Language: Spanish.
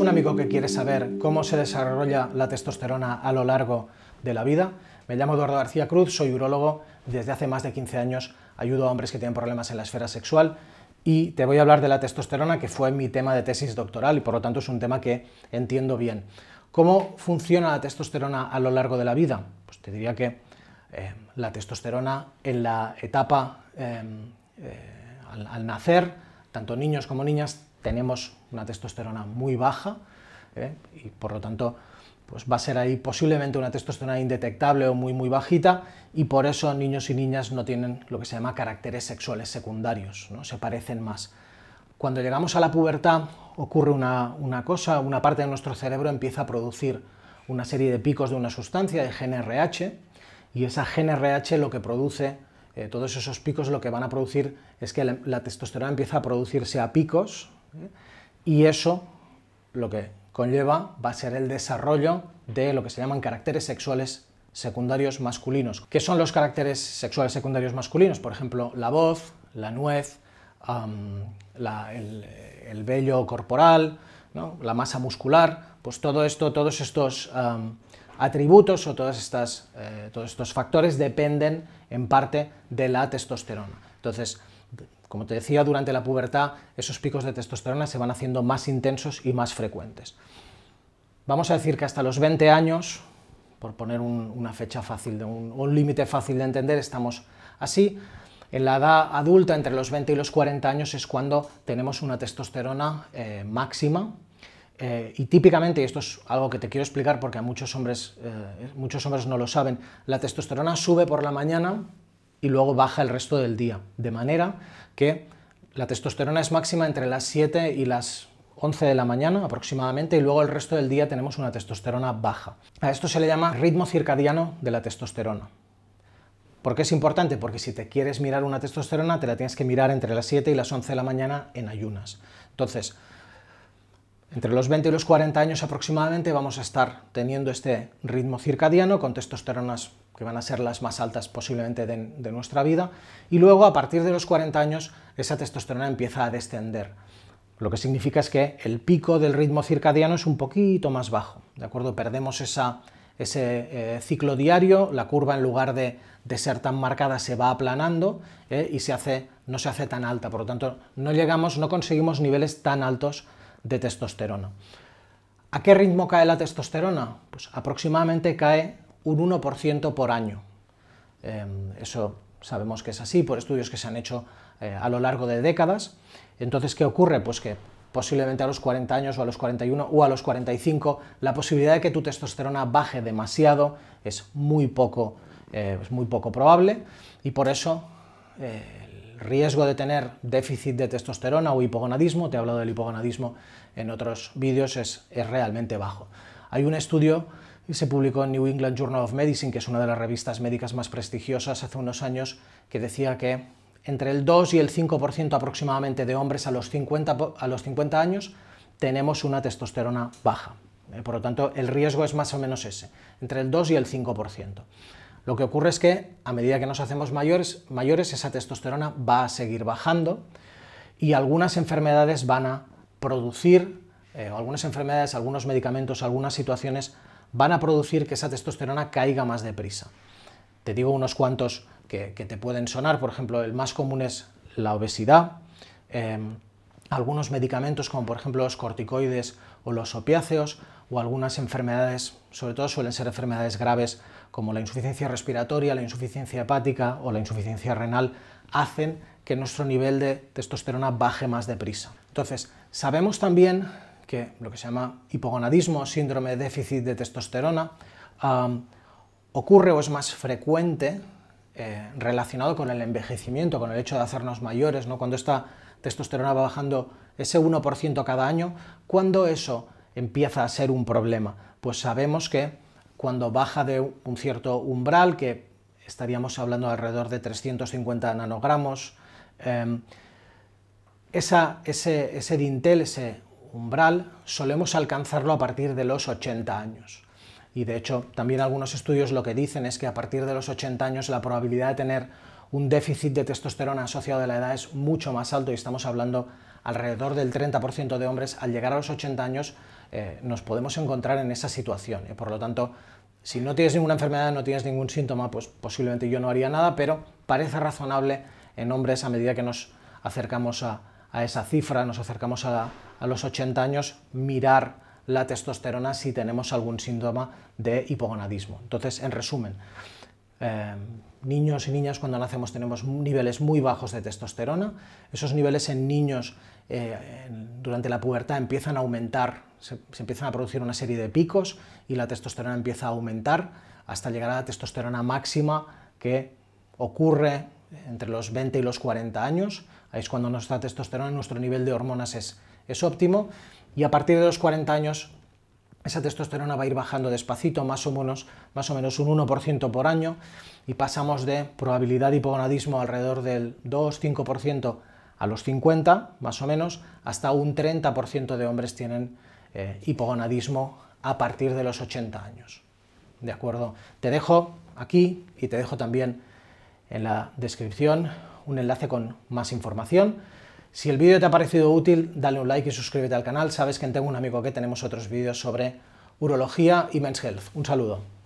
un amigo que quiere saber cómo se desarrolla la testosterona a lo largo de la vida? Me llamo Eduardo García Cruz, soy urólogo, desde hace más de 15 años ayudo a hombres que tienen problemas en la esfera sexual y te voy a hablar de la testosterona que fue mi tema de tesis doctoral y por lo tanto es un tema que entiendo bien. ¿Cómo funciona la testosterona a lo largo de la vida? Pues te diría que eh, la testosterona en la etapa em, eh, al nacer, tanto niños como niñas tenemos una testosterona muy baja ¿eh? y por lo tanto pues va a ser ahí posiblemente una testosterona indetectable o muy muy bajita y por eso niños y niñas no tienen lo que se llama caracteres sexuales secundarios, ¿no? se parecen más. Cuando llegamos a la pubertad ocurre una, cosa, una parte de nuestro cerebro empieza a producir una serie de picos de una sustancia, de GNRH, y esa GNRH lo que produce, eh, todos esos picos lo que van a producir es que la testosterona empieza a producirse a picos, ¿eh? Y eso lo que conlleva va a ser el desarrollo de lo que se llaman caracteres sexuales secundarios masculinos. ¿Qué son los caracteres sexuales secundarios masculinos? Por ejemplo, la voz, la nuez, el, vello corporal, la masa muscular, pues todo esto, todos estos atributos o estas, eh, todos estos factores dependen en parte de la testosterona. Entonces, como te decía, durante la pubertad esos picos de testosterona se van haciendo más intensos y más frecuentes. Vamos a decir que hasta los 20 años, por poner un, una fecha fácil, de un, límite fácil de entender, estamos así. En la edad adulta, entre los 20 y los 40 años, es cuando tenemos una testosterona eh, máxima. Eh, y típicamente, y esto es algo que te quiero explicar porque a muchos hombres, eh, muchos hombres no lo saben, la testosterona sube por la mañana y luego baja el resto del día. De manera que la testosterona es máxima entre las 7 y las 11 de la mañana aproximadamente y luego el resto del día tenemos una testosterona baja. A esto se le llama ritmo circadiano de la testosterona. ¿Por qué es importante? Porque si te quieres mirar una testosterona te la tienes que mirar entre las 7 y las 11 de la mañana en ayunas. Entonces, entre los 20 y los 40 años aproximadamente vamos a estar teniendo este ritmo circadiano con testosteronas que van a ser las más altas posiblemente de, nuestra vida y luego a partir de los 40 años esa testosterona empieza a descender. Lo que significa es que el pico del ritmo circadiano es un poquito más bajo, ¿de acuerdo? Perdemos ese eh, ciclo diario, la curva en lugar de, ser tan marcada se va aplanando eh, y se hace, no se hace tan alta, por lo tanto no llegamos, no conseguimos niveles tan altos de testosterona. ¿A qué ritmo cae la testosterona? Pues aproximadamente cae un 1% por año. Em, eso sabemos que es así por estudios que se han hecho eh, a lo largo de décadas. Entonces, ¿qué ocurre? Pues que posiblemente a los 40 años o a los 41 o a los 45, la posibilidad de que tu testosterona baje demasiado es muy poco, eh, es muy poco probable y por eso eh, riesgo de tener déficit de testosterona o hipogonadismo, te he hablado del hipogonadismo en otros vídeos, es, realmente bajo. Hay un estudio que se publicó en New England Journal of Medicine, que es una de las revistas médicas más prestigiosas hace unos años, que decía que entre el 2 y el 5% aproximadamente de hombres a los 50, a los 50 años tenemos una testosterona baja. Eh, por lo tanto, el riesgo es más o menos ese, entre el 2 y el 5%. Lo que ocurre es que a medida que nos hacemos mayores, mayores esa testosterona va a seguir bajando y algunas enfermedades van a producir, eh, algunas enfermedades, algunos medicamentos, algunas situaciones van a producir que esa testosterona caiga más deprisa. Te digo unos cuantos que, te pueden sonar, por ejemplo, el más común es la obesidad, em, algunos medicamentos como por ejemplo los corticoides o los opiáceos, o algunas enfermedades, sobre todo suelen ser enfermedades graves como la insuficiencia respiratoria, la insuficiencia hepática o la insuficiencia renal, hacen que nuestro nivel de testosterona baje más deprisa. Entonces, sabemos también que lo que se llama hipogonadismo, síndrome de déficit de testosterona, ocurre o es más frecuente eh, relacionado con el envejecimiento, con el hecho de hacernos mayores, cuando esta testosterona va bajando ese 1% cada año, cuando eso empieza a ser un problema? Pues sabemos que cuando baja de un cierto umbral, que estaríamos hablando alrededor de 350 nanogramos, em, ese, ese dintel, ese umbral, solemos alcanzarlo a partir de los 80 años. Y de hecho, también algunos estudios lo que dicen es que a partir de los 80 años la probabilidad de tener un déficit de testosterona asociado a la edad es mucho más alto y estamos hablando alrededor del 30% de hombres al llegar a los 80 años eh, nos podemos encontrar en esa situación. Y ¿eh? por lo tanto, si no tienes ninguna enfermedad, no tienes ningún síntoma, pues posiblemente yo no haría nada, pero parece razonable en hombres a medida que nos acercamos a, esa cifra, nos acercamos a, a los 80 años, mirar la testosterona si tenemos algún síntoma de hipogonadismo. Entonces, en resumen, Em, niños y niñas cuando nacemos tenemos niveles muy bajos de testosterona. Esos niveles en niños eh, durante la pubertad empiezan a aumentar, se, empiezan a producir una serie de picos y la testosterona empieza a aumentar hasta llegar a la testosterona máxima que ocurre entre los 20 y los 40 años. Ahí es cuando nuestra testosterona, nuestro nivel de hormonas es, es óptimo y a partir de los 40 años esa testosterona va a ir bajando despacito, más o menos, más o menos un 1% por año, y pasamos de probabilidad de hipogonadismo alrededor del 2-5% a los 50, más o menos, hasta un 30% de hombres tienen eh, hipogonadismo a partir de los 80 años. ¿De acuerdo? Te dejo aquí y te dejo también en la descripción un enlace con más información. Si el vídeo te ha parecido útil, dale un like y suscríbete al canal. Sabes que Tengo un Amigo que tenemos otros vídeos sobre urología y men's health. Un saludo.